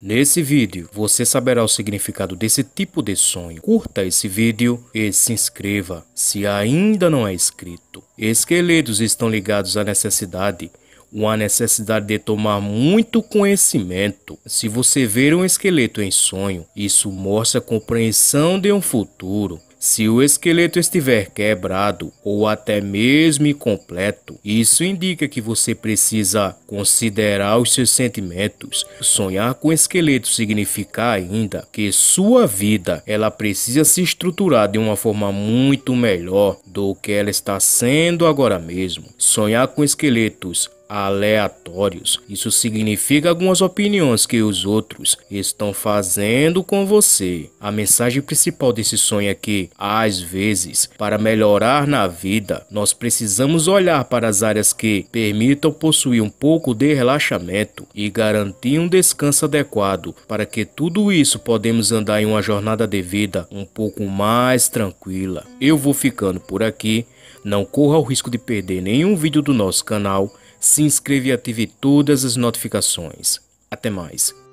Nesse vídeo você saberá o significado desse tipo de sonho. Curta esse vídeo e se inscreva se ainda não é inscrito. Esqueletos estão ligados à necessidade, uma necessidade de tomar muito conhecimento. Se você ver um esqueleto em sonho, isso mostra a compreensão de um futuro se o esqueleto estiver quebrado ou até mesmo incompleto, isso indica que você precisa considerar os seus sentimentos. Sonhar com esqueleto significa ainda que sua vida ela precisa se estruturar de uma forma muito melhor do que ela está sendo agora mesmo. Sonhar com esqueletos aleatórios. Isso significa algumas opiniões que os outros estão fazendo com você. A mensagem principal desse sonho é que, às vezes, para melhorar na vida, nós precisamos olhar para as áreas que permitam possuir um pouco de relaxamento e garantir um descanso adequado para que tudo isso podemos andar em uma jornada de vida um pouco mais tranquila. Eu vou ficando por aqui. Não corra o risco de perder nenhum vídeo do nosso canal se inscreva e ative todas as notificações. Até mais.